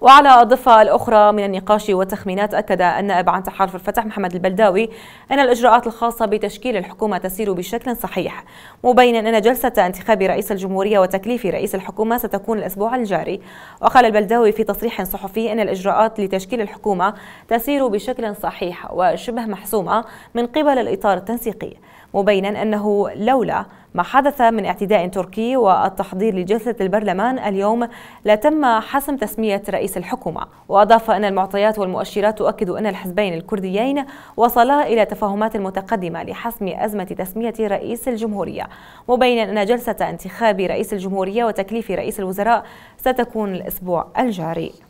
وعلى الضفة الأخرى من النقاش والتخمينات أكد النائب عن تحالف الفتح محمد البلداوي أن الإجراءات الخاصة بتشكيل الحكومة تسير بشكل صحيح مبينا أن جلسة انتخاب رئيس الجمهورية وتكليف رئيس الحكومة ستكون الأسبوع الجاري وقال البلداوي في تصريح صحفي أن الإجراءات لتشكيل الحكومة تسير بشكل صحيح وشبه محسومة من قبل الإطار التنسيقي مبينا أنه لولا ما حدث من اعتداء تركي والتحضير لجلسة البرلمان اليوم لا تم حسم تسمية رئيس الحكومة وأضاف أن المعطيات والمؤشرات تؤكد أن الحزبين الكرديين وصلا إلى تفاهمات متقدمة لحسم أزمة تسمية رئيس الجمهورية مبينا أن جلسة انتخاب رئيس الجمهورية وتكليف رئيس الوزراء ستكون الأسبوع الجاري